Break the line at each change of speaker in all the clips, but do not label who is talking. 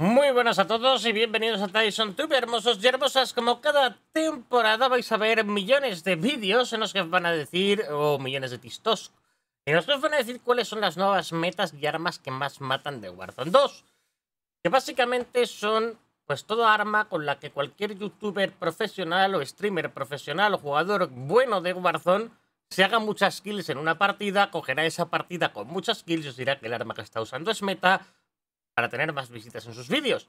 Muy buenas a todos y bienvenidos a TysonTube, Tube, hermosos y hermosas. Como cada temporada vais a ver millones de vídeos en los que van a decir, o millones de tistos, en los que os van a decir cuáles son las nuevas metas y armas que más matan de Warzone 2. Que básicamente son, pues, toda arma con la que cualquier youtuber profesional o streamer profesional o jugador bueno de Warzone se haga muchas kills en una partida, cogerá esa partida con muchas kills y os dirá que el arma que está usando es meta para tener más visitas en sus vídeos.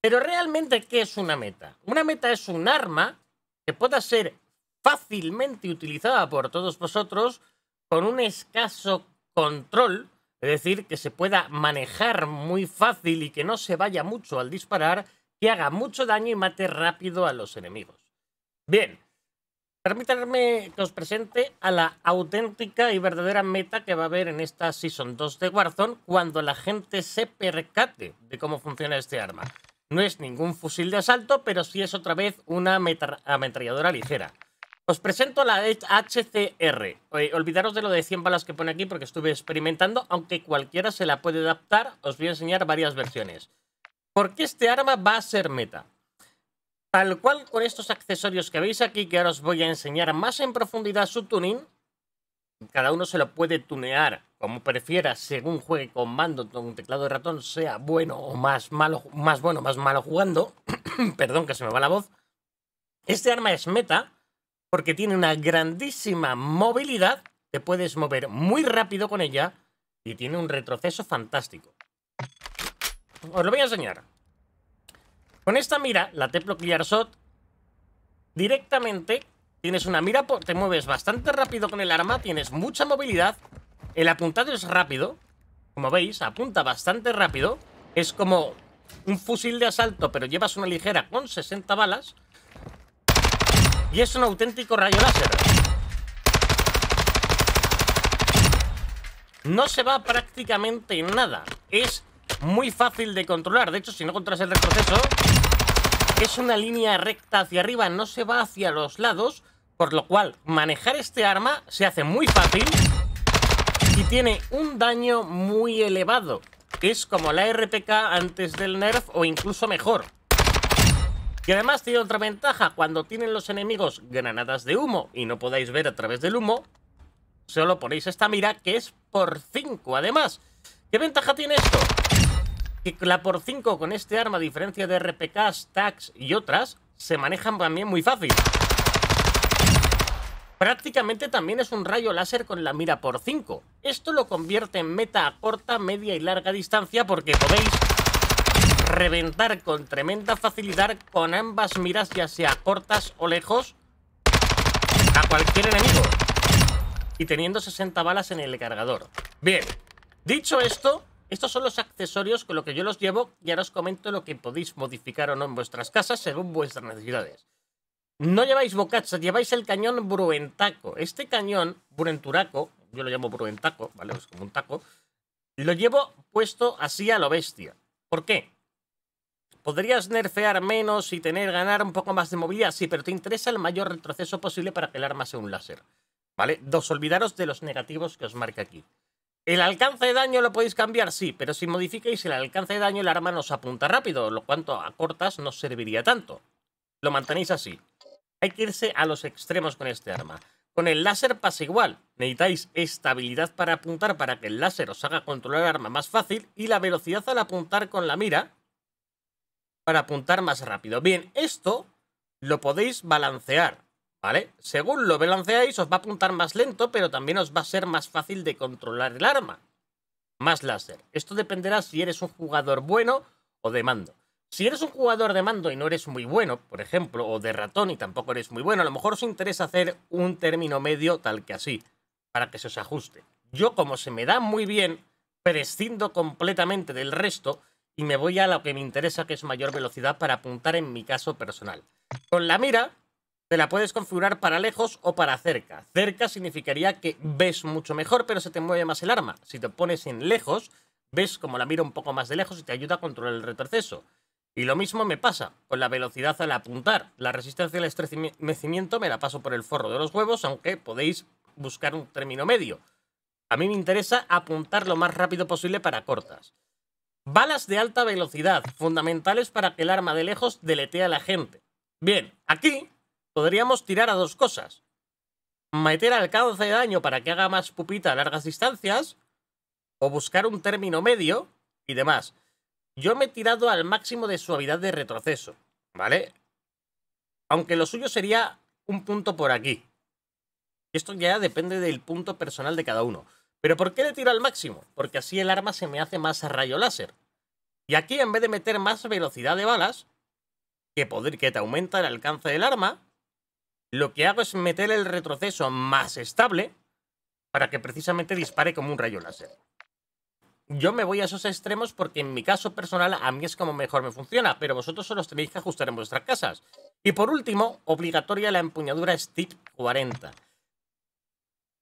Pero realmente, ¿qué es una meta? Una meta es un arma que pueda ser fácilmente utilizada por todos vosotros con un escaso control, es decir, que se pueda manejar muy fácil y que no se vaya mucho al disparar, que haga mucho daño y mate rápido a los enemigos. Bien, Permítanme que os presente a la auténtica y verdadera meta que va a haber en esta Season 2 de Warzone cuando la gente se percate de cómo funciona este arma. No es ningún fusil de asalto, pero sí es otra vez una ametralladora ligera. Os presento la HCR. olvidaros de lo de 100 balas que pone aquí porque estuve experimentando, aunque cualquiera se la puede adaptar, os voy a enseñar varias versiones. ¿Por qué este arma va a ser meta? Tal cual con estos accesorios que veis aquí, que ahora os voy a enseñar más en profundidad su tuning. Cada uno se lo puede tunear como prefiera, según juegue con mando, con teclado de ratón, sea bueno o más malo, más bueno, más malo jugando. Perdón que se me va la voz. Este arma es meta porque tiene una grandísima movilidad, te puedes mover muy rápido con ella y tiene un retroceso fantástico. Os lo voy a enseñar. Con esta mira, la Teplo Clear Shot, directamente tienes una mira, te mueves bastante rápido con el arma, tienes mucha movilidad, el apuntado es rápido, como veis, apunta bastante rápido, es como un fusil de asalto, pero llevas una ligera con 60 balas, y es un auténtico rayo láser. No se va prácticamente en nada, es muy fácil de controlar, de hecho si no controlas el retroceso es una línea recta hacia arriba, no se va hacia los lados, por lo cual manejar este arma se hace muy fácil y tiene un daño muy elevado. Es como la RPK antes del nerf o incluso mejor. Y además tiene otra ventaja, cuando tienen los enemigos granadas de humo y no podáis ver a través del humo, solo ponéis esta mira que es por 5 además. ¿Qué ventaja tiene esto? que la por 5 con este arma, a diferencia de RPKs, tags y otras, se manejan también muy fácil. Prácticamente también es un rayo láser con la mira por 5. Esto lo convierte en meta a corta, media y larga distancia porque podéis reventar con tremenda facilidad con ambas miras, ya sea cortas o lejos, a cualquier enemigo. Y teniendo 60 balas en el cargador. Bien, dicho esto, estos son los accesorios con los que yo los llevo y ahora os comento lo que podéis modificar o no en vuestras casas según vuestras necesidades. No lleváis bocacha, lleváis el cañón bruentaco. Este cañón, bruenturaco, yo lo llamo bruentaco, ¿vale? Es como un taco. Lo llevo puesto así a lo bestia. ¿Por qué? Podrías nerfear menos y tener ganar un poco más de movilidad, sí, pero te interesa el mayor retroceso posible para que el arma sea un láser. ¿Vale? Dos, olvidaros de los negativos que os marca aquí. El alcance de daño lo podéis cambiar, sí, pero si modificáis el alcance de daño, el arma nos apunta rápido, lo cuanto a cortas no serviría tanto. Lo mantenéis así. Hay que irse a los extremos con este arma. Con el láser pasa igual. Necesitáis estabilidad para apuntar para que el láser os haga controlar el arma más fácil y la velocidad al apuntar con la mira para apuntar más rápido. Bien, esto lo podéis balancear. ¿Vale? Según lo balanceáis, os va a apuntar más lento, pero también os va a ser más fácil de controlar el arma. Más láser. Esto dependerá si eres un jugador bueno o de mando. Si eres un jugador de mando y no eres muy bueno, por ejemplo, o de ratón y tampoco eres muy bueno, a lo mejor os interesa hacer un término medio tal que así, para que se os ajuste. Yo, como se me da muy bien, prescindo completamente del resto y me voy a lo que me interesa, que es mayor velocidad para apuntar en mi caso personal. Con la mira, te la puedes configurar para lejos o para cerca. Cerca significaría que ves mucho mejor, pero se te mueve más el arma. Si te pones en lejos, ves como la mira un poco más de lejos y te ayuda a controlar el retroceso. Y lo mismo me pasa con la velocidad al apuntar. La resistencia al estremecimiento me la paso por el forro de los huevos, aunque podéis buscar un término medio. A mí me interesa apuntar lo más rápido posible para cortas. Balas de alta velocidad, fundamentales para que el arma de lejos deletee a la gente. Bien, aquí podríamos tirar a dos cosas. Meter alcance de daño para que haga más pupita a largas distancias, o buscar un término medio y demás. Yo me he tirado al máximo de suavidad de retroceso, ¿vale? Aunque lo suyo sería un punto por aquí. Esto ya depende del punto personal de cada uno. ¿Pero por qué le tiro al máximo? Porque así el arma se me hace más rayo láser. Y aquí, en vez de meter más velocidad de balas, que, que te aumenta el alcance del arma, lo que hago es meter el retroceso más estable para que precisamente dispare como un rayo láser. Yo me voy a esos extremos porque en mi caso personal a mí es como mejor me funciona, pero vosotros solo los tenéis que ajustar en vuestras casas. Y por último, obligatoria la empuñadura STIP 40.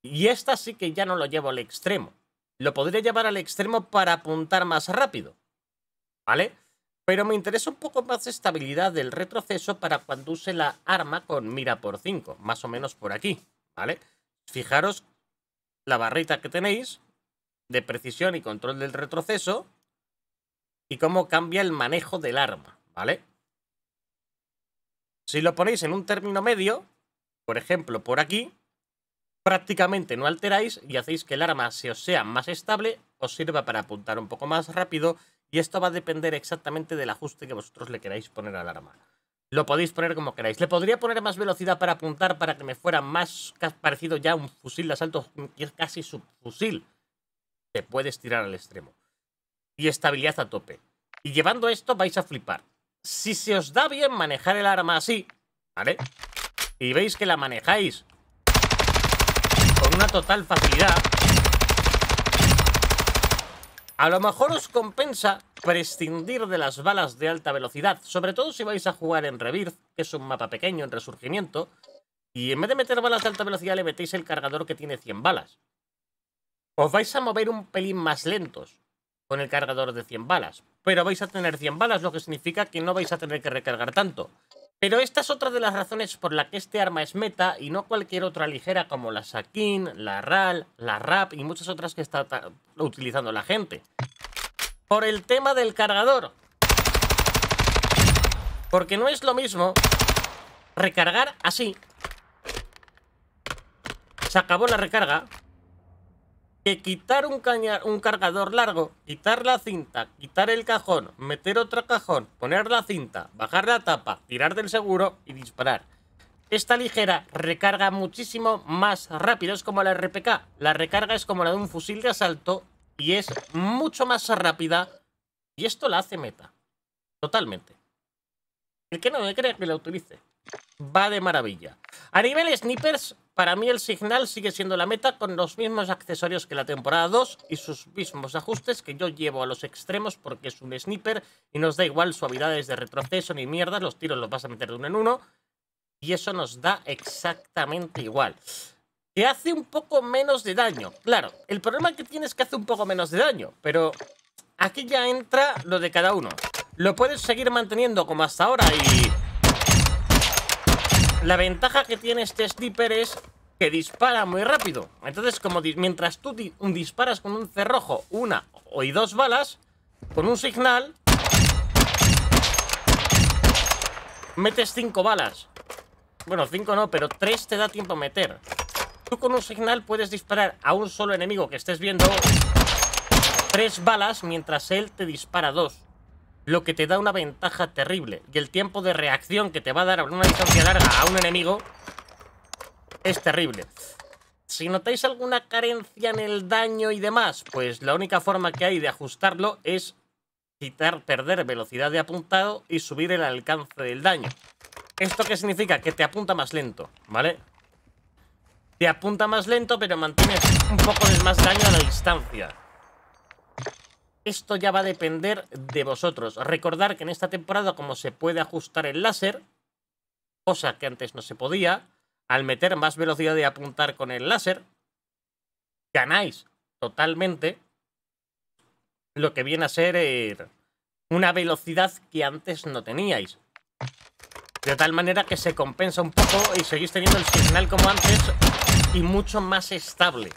Y esta sí que ya no lo llevo al extremo. Lo podría llevar al extremo para apuntar más rápido. ¿Vale? Pero me interesa un poco más estabilidad del retroceso para cuando use la arma con mira por 5, más o menos por aquí, ¿vale? Fijaros la barrita que tenéis de precisión y control del retroceso y cómo cambia el manejo del arma, ¿vale? Si lo ponéis en un término medio, por ejemplo por aquí, prácticamente no alteráis y hacéis que el arma se os sea más estable, os sirva para apuntar un poco más rápido y esto va a depender exactamente del ajuste que vosotros le queráis poner al arma. Lo podéis poner como queráis. Le podría poner más velocidad para apuntar para que me fuera más parecido ya a un fusil de asalto, es casi subfusil. Te puedes tirar al extremo. Y estabilidad a tope. Y llevando esto vais a flipar. Si se os da bien manejar el arma así, ¿vale? Y veis que la manejáis con una total facilidad, a lo mejor os compensa prescindir de las balas de alta velocidad, sobre todo si vais a jugar en Rebirth, que es un mapa pequeño en Resurgimiento, y en vez de meter balas de alta velocidad le metéis el cargador que tiene 100 balas. Os vais a mover un pelín más lentos con el cargador de 100 balas, pero vais a tener 100 balas, lo que significa que no vais a tener que recargar tanto. Pero esta es otra de las razones por la que este arma es meta y no cualquier otra ligera como la Sakin, la RAL, la RAP y muchas otras que está utilizando la gente. Por el tema del cargador. Porque no es lo mismo recargar así. Se acabó la recarga que quitar un, un cargador largo, quitar la cinta, quitar el cajón, meter otro cajón, poner la cinta, bajar la tapa, tirar del seguro y disparar. Esta ligera recarga muchísimo más rápido, es como la RPK. La recarga es como la de un fusil de asalto y es mucho más rápida y esto la hace meta. Totalmente. El que no me cree que la utilice va de maravilla. A nivel snipers, para mí el Signal sigue siendo la meta con los mismos accesorios que la temporada 2 y sus mismos ajustes que yo llevo a los extremos porque es un Sniper y nos da igual suavidades de retroceso ni mierda, los tiros los vas a meter de uno en uno y eso nos da exactamente igual. Que hace un poco menos de daño. Claro, el problema que tiene es que hace un poco menos de daño, pero aquí ya entra lo de cada uno. Lo puedes seguir manteniendo como hasta ahora y la ventaja que tiene este sniper es que dispara muy rápido. Entonces, como mientras tú disparas con un cerrojo una o dos balas, con un signal, metes cinco balas. Bueno, cinco no, pero tres te da tiempo a meter. Tú con un signal puedes disparar a un solo enemigo que estés viendo tres balas mientras él te dispara dos lo que te da una ventaja terrible. Y el tiempo de reacción que te va a dar a una distancia larga a un enemigo es terrible. Si notáis alguna carencia en el daño y demás, pues la única forma que hay de ajustarlo es quitar, perder velocidad de apuntado y subir el alcance del daño. ¿Esto qué significa? Que te apunta más lento, ¿vale? Te apunta más lento, pero mantienes un poco de más daño a la distancia. Esto ya va a depender de vosotros. Recordar que en esta temporada, como se puede ajustar el láser, cosa que antes no se podía, al meter más velocidad de apuntar con el láser, ganáis totalmente lo que viene a ser eh, una velocidad que antes no teníais. De tal manera que se compensa un poco y seguís teniendo el signal como antes y mucho más estable.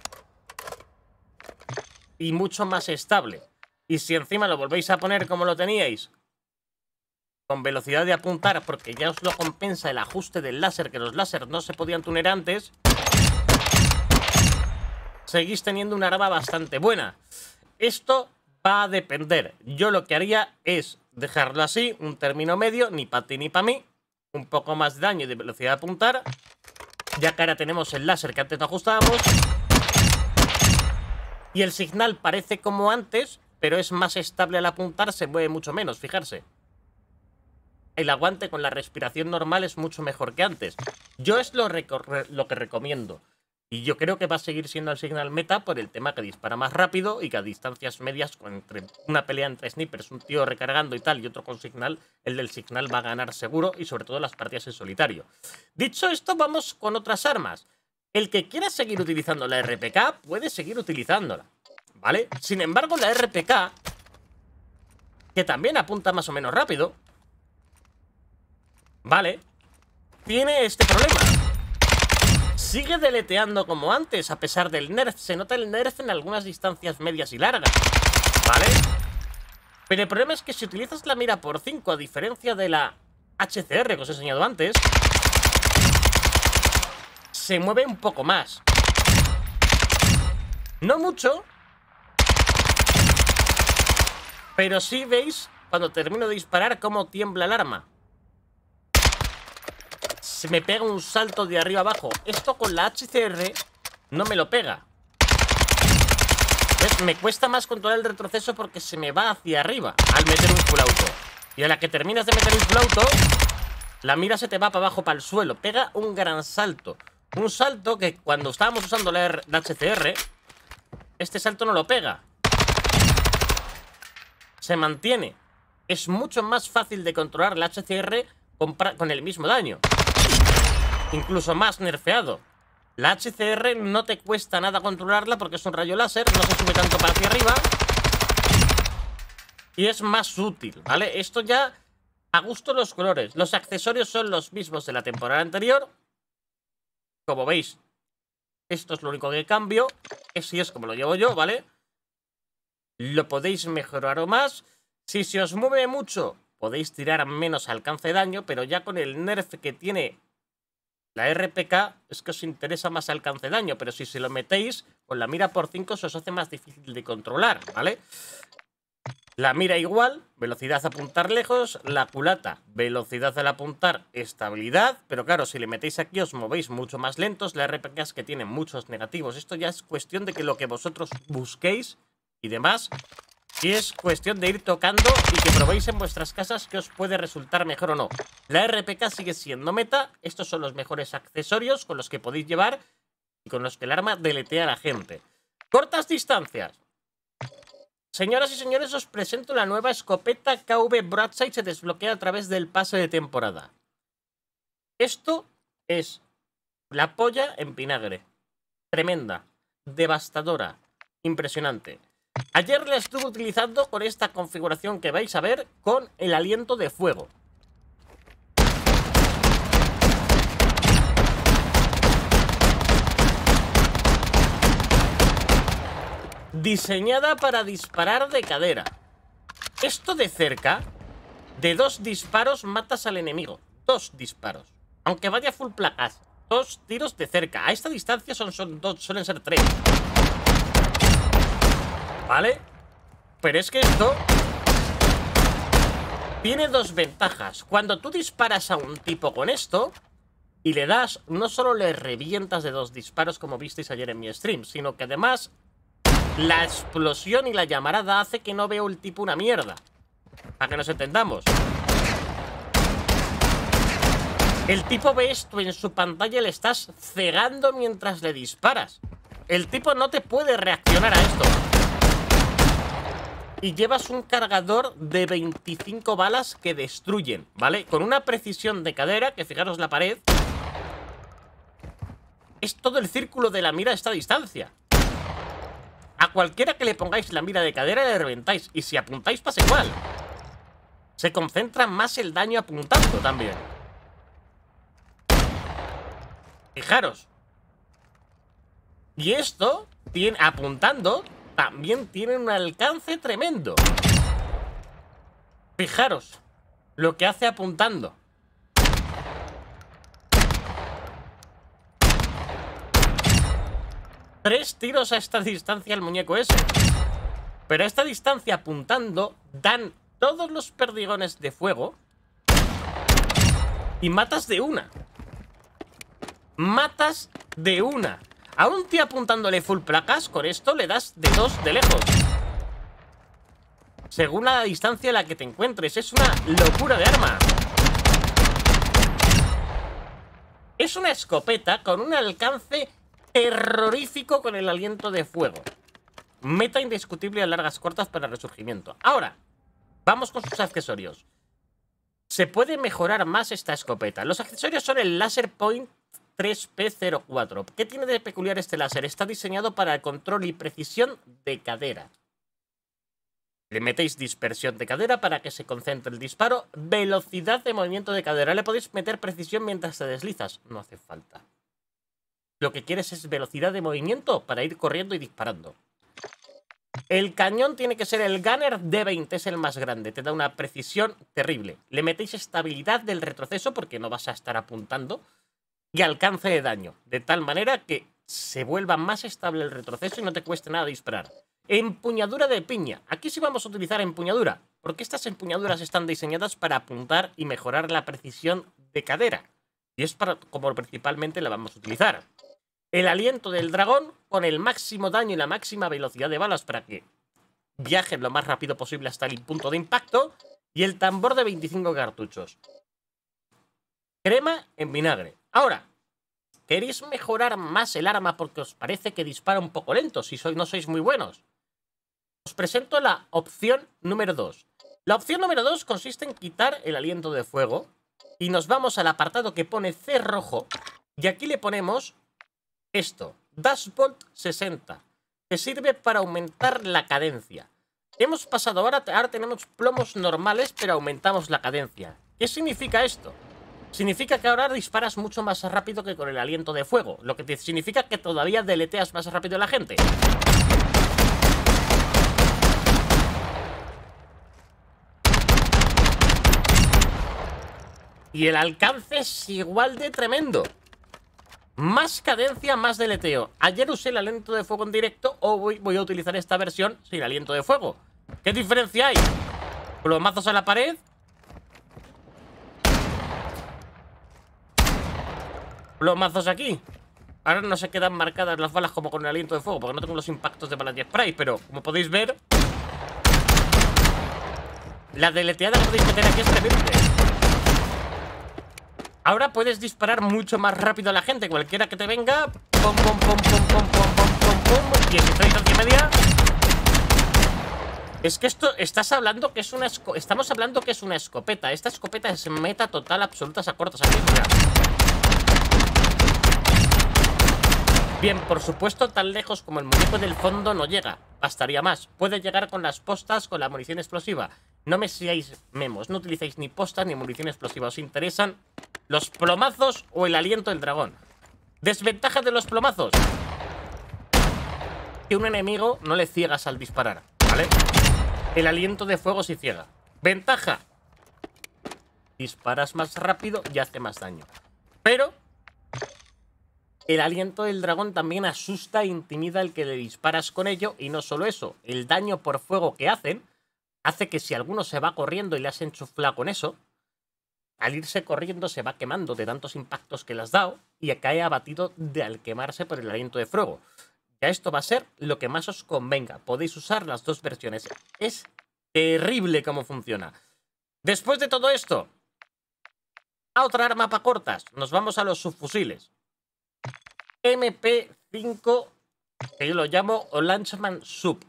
Y mucho más estable. Y si encima lo volvéis a poner como lo teníais, con velocidad de apuntar, porque ya os lo compensa el ajuste del láser, que los láser no se podían tuner antes, seguís teniendo una arma bastante buena. Esto va a depender. Yo lo que haría es dejarlo así, un término medio, ni para ti ni para mí, un poco más de daño y de velocidad de apuntar, ya que ahora tenemos el láser que antes no ajustábamos, y el signal parece como antes, pero es más estable al apuntar, se mueve mucho menos, fijarse. El aguante con la respiración normal es mucho mejor que antes. Yo es lo, que recomiendo. Y yo creo que va a seguir siendo el Signal Meta por el tema que dispara más rápido y que a distancias medias, entre una pelea entre snipers, un tío recargando y tal, y otro con Signal, el del Signal va a ganar seguro y sobre todo las partidas en solitario. Dicho esto, vamos con otras armas. El que quiera seguir utilizando la RPK puede seguir utilizándola. ¿vale? Sin embargo, la RPK, que también apunta más o menos rápido, ¿vale? Tiene este problema. Sigue deleteando como antes, a pesar del nerf. Se nota el nerf en algunas distancias medias y largas, ¿vale? Pero el problema es que si utilizas la mira por 5, a diferencia de la HCR que os he enseñado antes, se mueve un poco más. No mucho, pero si veis, cuando termino de disparar, cómo tiembla el arma. Se me pega un salto de arriba abajo. Esto con la HCR no me lo pega. Me cuesta más controlar el retroceso porque se me va hacia arriba al meter un full auto. Y a la que terminas de meter un full auto, la mira se te va para abajo, para el suelo. Pega un gran salto. Un salto que cuando estábamos usando la HCR, este salto no lo pega se mantiene. Es mucho más fácil de controlar la HCR con, el mismo daño. Incluso más nerfeado. La HCR no te cuesta nada controlarla porque es un rayo láser, no se sube tanto para hacia arriba. Y es más útil, ¿vale? Esto ya a gusto los colores. Los accesorios son los mismos de la temporada anterior. Como veis, esto es lo único que cambio. Es si es como lo llevo yo, ¿vale? lo podéis mejorar o más. Si se os mueve mucho, podéis tirar menos alcance de daño, pero ya con el nerf que tiene la RPK, es que os interesa más alcance de daño, pero si se lo metéis, con la mira por 5 se os hace más difícil de controlar, ¿vale? La mira igual, velocidad a apuntar lejos, la culata, velocidad al apuntar, estabilidad, pero claro, si le metéis aquí os movéis mucho más lentos, la RPK es que tiene muchos negativos, esto ya es cuestión de que lo que vosotros busquéis y demás. si es cuestión de ir tocando y que probéis en vuestras casas que os puede resultar mejor o no. La RPK sigue siendo meta, estos son los mejores accesorios con los que podéis llevar y con los que el arma deletea a la gente. Cortas distancias. Señoras y señores, os presento la nueva escopeta KV Broadside se desbloquea a través del pase de temporada. Esto es la polla en pinagre Tremenda, devastadora, impresionante. Ayer la estuve utilizando con esta configuración que vais a ver con el aliento de fuego. Diseñada para disparar de cadera. Esto de cerca, de dos disparos matas al enemigo. Dos disparos. Aunque vaya full placas. Dos tiros de cerca. A esta distancia son, suelen ser tres. ¿Vale? Pero es que esto tiene dos ventajas. Cuando tú disparas a un tipo con esto y le das, no solo le revientas de dos disparos como visteis ayer en mi stream, sino que además la explosión y la llamarada hace que no veo el tipo una mierda. Para que nos entendamos. El tipo ve esto en su pantalla y le estás cegando mientras le disparas. El tipo no te puede reaccionar a esto y llevas un cargador de 25 balas que destruyen, ¿vale? Con una precisión de cadera, que fijaros la pared, es todo el círculo de la mira a esta distancia. A cualquiera que le pongáis la mira de cadera le reventáis, y si apuntáis pasa igual. Se concentra más el daño apuntando también. Fijaros. Y esto, tiene, apuntando, también tiene un alcance tremendo. Fijaros lo que hace apuntando. Tres tiros a esta distancia el muñeco ese. Pero a esta distancia apuntando dan todos los perdigones de fuego y matas de una. Matas de una. A un tío apuntándole full placas, con esto le das de dos de lejos. Según la distancia a la que te encuentres, es una locura de arma. Es una escopeta con un alcance terrorífico con el aliento de fuego. Meta indiscutible a largas cortas para resurgimiento. Ahora, vamos con sus accesorios. Se puede mejorar más esta escopeta. Los accesorios son el laser point 3P04. ¿Qué tiene de peculiar este láser? Está diseñado para el control y precisión de cadera. Le metéis dispersión de cadera para que se concentre el disparo. Velocidad de movimiento de cadera. Le podéis meter precisión mientras te deslizas. No hace falta. Lo que quieres es velocidad de movimiento para ir corriendo y disparando. El cañón tiene que ser el Gunner D20, es el más grande, te da una precisión terrible. Le metéis estabilidad del retroceso porque no vas a estar apuntando, y alcance de daño, de tal manera que se vuelva más estable el retroceso y no te cueste nada disparar. Empuñadura de piña. Aquí sí vamos a utilizar empuñadura, porque estas empuñaduras están diseñadas para apuntar y mejorar la precisión de cadera. Y es para, como principalmente la vamos a utilizar. El aliento del dragón con el máximo daño y la máxima velocidad de balas para que viaje lo más rápido posible hasta el punto de impacto. Y el tambor de 25 cartuchos. Crema en vinagre. Ahora, ¿queréis mejorar más el arma porque os parece que dispara un poco lento si sois, no sois muy buenos? Os presento la opción número 2. La opción número 2 consiste en quitar el aliento de fuego y nos vamos al apartado que pone C rojo y aquí le ponemos esto, Dashbolt 60, que sirve para aumentar la cadencia. Hemos pasado ahora, ahora tenemos plomos normales, pero aumentamos la cadencia. ¿Qué significa esto? Significa que ahora disparas mucho más rápido que con el aliento de fuego, lo que significa que todavía deleteas más rápido a la gente. Y el alcance es igual de tremendo. Más cadencia, más deleteo. Ayer usé el aliento de fuego en directo o voy, a utilizar esta versión sin aliento de fuego. ¿Qué diferencia hay? mazos a la pared, los mazos aquí. Ahora no se quedan marcadas las balas como con el aliento de fuego, porque no tengo los impactos de balas de spray, pero como podéis ver... La deleteada podéis meter aquí es terrible. Ahora puedes disparar mucho más rápido a la gente, cualquiera que te venga. Pum, pum, pum, pum, pum, pum, pum, pum, pum. 16, y media. Es que esto, estás hablando que es una escopeta. Estamos hablando que es una escopeta. Esta escopeta es meta total absoluta, se cortas. ¿sabéis? Bien, por supuesto, tan lejos como el muñeco del fondo no llega. Bastaría más. Puede llegar con las postas con la munición explosiva. No me seáis memos. No utilizáis ni postas ni munición explosiva. Os interesan los plomazos o el aliento del dragón. Desventaja de los plomazos. Que un enemigo no le ciegas al disparar, ¿vale? El aliento de fuego sí ciega. Ventaja. Disparas más rápido y hace más daño. Pero el aliento del dragón también asusta e intimida al que le disparas con ello, y no solo eso, el daño por fuego que hacen hace que si alguno se va corriendo y le has enchuflado con eso, al irse corriendo se va quemando de tantos impactos que le has dado y cae abatido de al quemarse por el aliento de fuego. Ya esto va a ser lo que más os convenga. Podéis usar las dos versiones. Es terrible cómo funciona. Después de todo esto, a otra arma para cortas. Nos vamos a los subfusiles. MP5, que yo lo llamo Sub,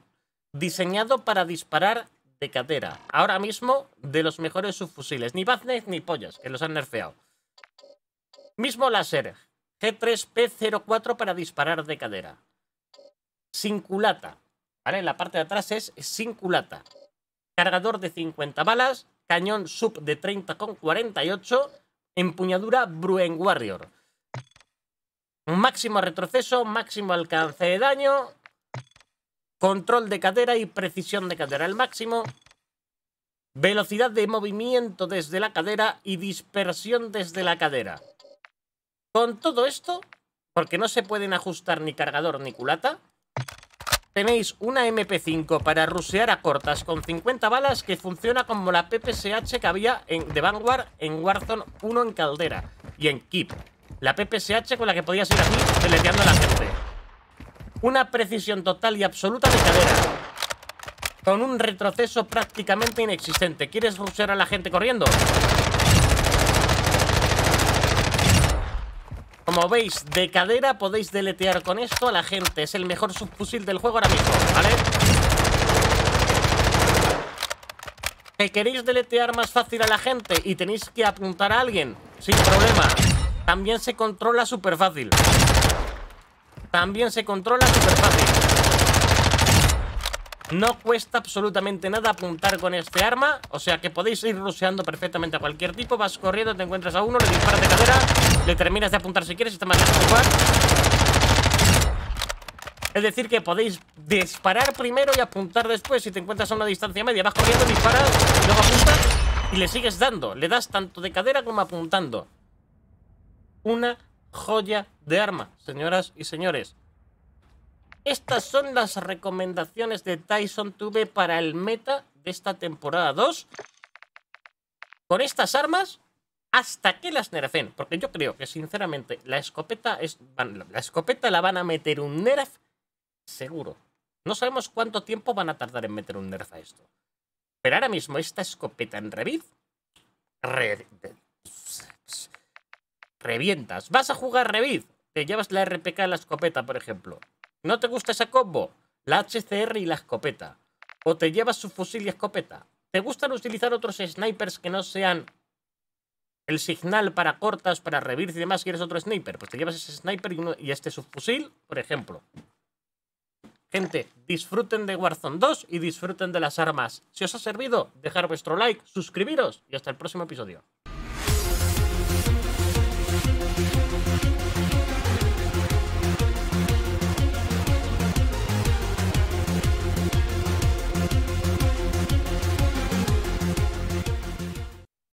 diseñado para disparar de cadera. Ahora mismo, de los mejores subfusiles. Ni Baznez ni pollas, que los han nerfeado. Mismo láser, G3P04 para disparar de cadera. Sin culata, la parte de atrás es sin culata. Cargador de 50 balas, cañón sub de 30 con 48, empuñadura Bruen Warrior. Máximo retroceso, máximo alcance de daño, control de cadera y precisión de cadera al máximo, velocidad de movimiento desde la cadera y dispersión desde la cadera. Con todo esto, porque no se pueden ajustar ni cargador ni culata, tenéis una MP5 para rusear a cortas con 50 balas que funciona como la PPSH que había en, de Vanguard en Warzone 1 en Caldera y en Keep. La PPSH con la que podías ir aquí deleteando a la gente. Una precisión total y absoluta de cadera. Con un retroceso prácticamente inexistente. ¿Quieres rusear a la gente corriendo? Como veis, de cadera podéis deletear con esto a la gente. Es el mejor subfusil del juego ahora mismo, ¿vale? Que queréis deletear más fácil a la gente y tenéis que apuntar a alguien, sin problema. También se controla súper fácil. También se controla súper fácil. No cuesta absolutamente nada apuntar con este arma. O sea que podéis ir ruseando perfectamente a cualquier tipo. Vas corriendo, te encuentras a uno, le disparas de cadera, le terminas de apuntar si quieres, está más es decir, que podéis disparar primero y apuntar después. Si te encuentras a una distancia media, vas corriendo, disparas, luego apuntas y le sigues dando. Le das tanto de cadera como apuntando una joya de arma, señoras y señores. Estas son las recomendaciones de Tyson Tube para el meta de esta temporada 2. Con estas armas, hasta que las nerfen. Porque yo creo que, sinceramente, la escopeta, es, la escopeta la van a meter un nerf seguro. No sabemos cuánto tiempo van a tardar en meter un nerf a esto. Pero ahora mismo esta escopeta en Revit revientas. Vas a jugar Reviv, te llevas la RPK y la escopeta, por ejemplo. ¿No te gusta esa combo? La HCR y la escopeta. O te llevas su fusil y escopeta. ¿Te gustan utilizar otros snipers que no sean el signal para cortas, para revir y demás? ¿Quieres otro sniper? Pues te llevas ese sniper y, y este subfusil, por ejemplo. Gente, disfruten de Warzone 2 y disfruten de las armas. Si os ha servido, dejar vuestro like, suscribiros y hasta el próximo episodio.